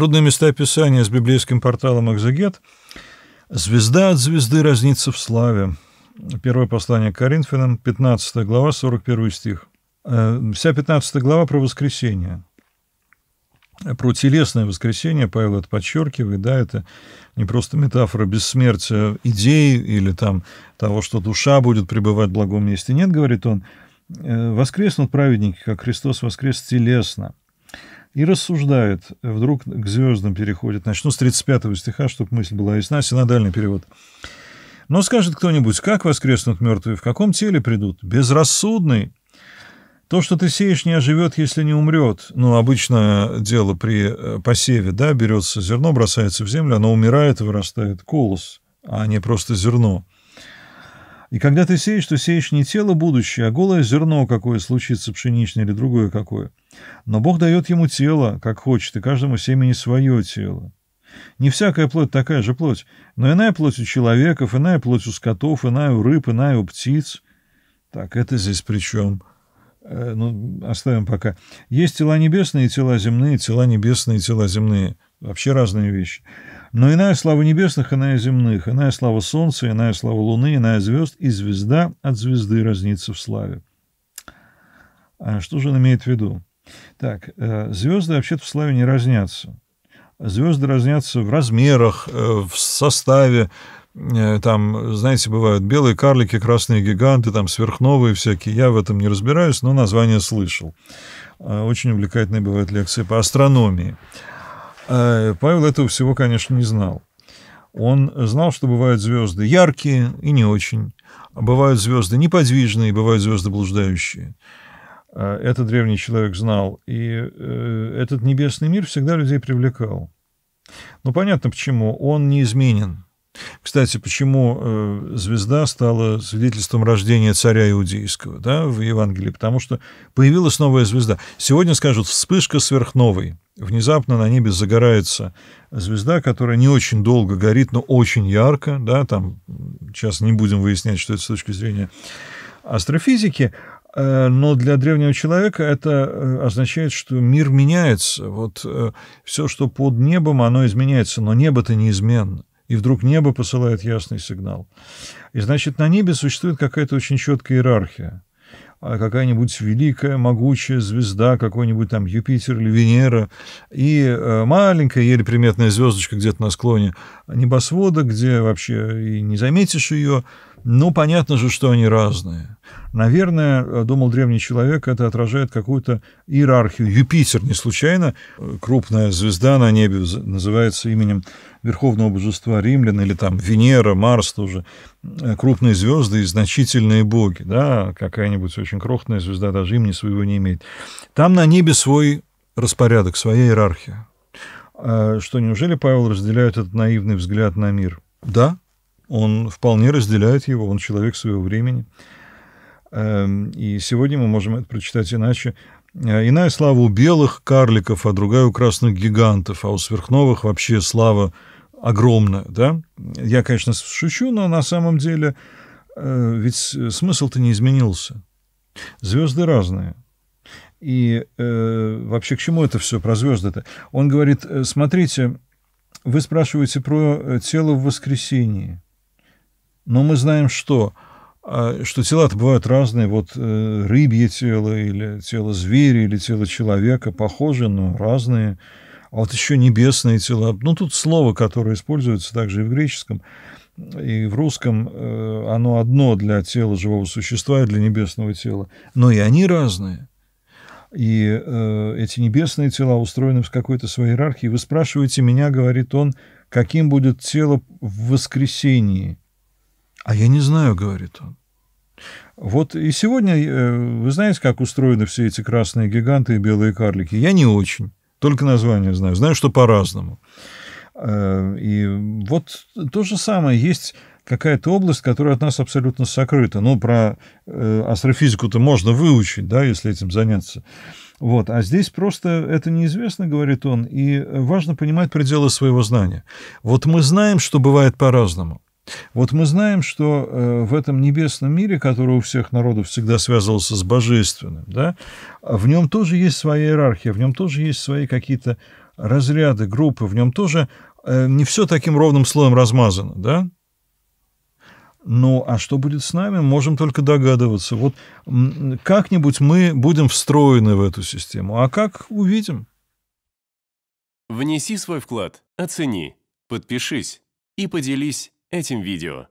Трудные места описания с библейским порталом «Экзегет». «Звезда от звезды разнится в славе». Первое послание к Коринфянам, 15 глава, 41 стих. Э, вся 15 глава про воскресение. Про телесное воскресение Павел это подчеркивает, да, это не просто метафора бессмертия идей или там того, что душа будет пребывать в благом месте. Нет, говорит он, э, воскреснут праведники, как Христос воскрес телесно и рассуждает, э, вдруг к звездам переходит. Начну с 35 стиха, чтобы мысль была ясна, синодальный перевод. Но скажет кто-нибудь, как воскреснут мертвые, в каком теле придут? Безрассудный. То, что ты сеешь, не оживет, если не умрет. Ну, обычно дело при э, посеве, да, берется зерно, бросается в землю, оно умирает и вырастает колос, а не просто зерно. И когда ты сеешь, то сеешь не тело будущее, а голое зерно, какое случится, пшеничное или другое какое. Но Бог дает ему тело, как хочет, и каждому семени свое тело. Не всякая плоть такая же плоть, но иная плоть у человеков, иная плоть у скотов, иная у рыб, иная у птиц. Так, это здесь при чем? Э, ну, оставим пока. Есть тела небесные, и тела земные, тела небесные, и тела земные. Вообще разные вещи. Но иная слава небесных, иная земных, иная слава солнца, иная слава луны, иная звезд, и звезда от звезды разнится в славе. А что же он имеет в виду? Так, э, звезды вообще-то в славе не разнятся. Звезды разнятся в размерах, э, в составе. Э, там, знаете, бывают белые карлики, красные гиганты, там сверхновые всякие. Я в этом не разбираюсь, но название слышал. Очень увлекательные бывают лекции по астрономии. Павел этого всего, конечно, не знал. Он знал, что бывают звезды яркие и не очень. Бывают звезды неподвижные, бывают звезды блуждающие. Э, это древний человек знал, и э, этот небесный мир всегда людей привлекал. Ну, понятно почему, он неизменен. Кстати, почему э, звезда стала свидетельством рождения царя иудейского да, в Евангелии? Потому что появилась новая звезда. Сегодня скажут «вспышка сверхновой». Внезапно на небе загорается звезда, которая не очень долго горит, но очень ярко. Да, там, сейчас не будем выяснять, что это с точки зрения астрофизики. Э, но для древнего человека это э, означает, что мир меняется. Вот э, все, что под небом, оно изменяется, но небо-то неизменно. И вдруг небо посылает ясный сигнал. И значит, на небе существует какая-то очень четкая иерархия. А какая-нибудь великая, могучая звезда, какой-нибудь там Юпитер или Венера, и маленькая, еле приметная звездочка где-то на склоне небосвода, где вообще и не заметишь ее, ну, понятно же, что они разные. Наверное, э, думал древний человек, это отражает какую-то иерархию. Юпитер не случайно, э, крупная звезда на небе называется именем Верховного Божества римлян, или там Венера, Марс тоже, э, крупные звезды и значительные боги, да, какая-нибудь очень крохотная звезда даже имени своего не имеет. Там на небе свой распорядок, своя иерархия. Что, неужели, Павел, разделяет этот наивный взгляд на мир? Да, он вполне разделяет его, он человек своего времени. Эм, и сегодня мы можем это прочитать иначе. Э, Иная слава у белых карликов, а другая у красных гигантов, а у сверхновых вообще слава огромная. Да? Я, конечно, шучу, но на самом деле э, ведь смысл-то не изменился. Звезды разные. И э, вообще к чему это все про звезды-то? Он говорит, «Э, смотрите, вы спрашиваете про тело в воскресении. Но мы знаем, что а, что тела-то бывают разные, вот э, рыбье тело или тело зверя или тело человека похожи, но разные. А вот еще небесные тела. Ну, тут слово, которое используется также и в греческом, и в русском, э, оно одно для тела живого существа и для небесного тела. Но и они разные. И э, эти небесные тела устроены в какой-то своей иерархии. Вы спрашиваете меня, говорит он, каким будет тело в воскресении. А я не знаю, говорит он. Вот и сегодня, э, вы знаете, как устроены все эти красные гиганты и белые карлики? Я не очень. Только название знаю. Знаю, что по-разному. Э, и вот то же самое. Есть какая-то область, которая от нас абсолютно сокрыта. Ну, про э, астрофизику-то можно выучить, да, если этим заняться. Вот. А здесь просто это неизвестно, говорит он, и важно понимать пределы своего знания. Вот мы знаем, что бывает по-разному. Вот мы знаем, что э, в этом небесном мире, который у всех народов всегда связывался с божественным, да, в нем тоже есть своя иерархия, в нем тоже есть свои какие-то разряды, группы, в нем тоже э, не все таким ровным слоем размазано, да? Ну, а что будет с нами, можем только догадываться. Вот как-нибудь мы будем встроены в эту систему, а как – увидим. Внеси свой вклад, оцени, подпишись и поделись этим видео.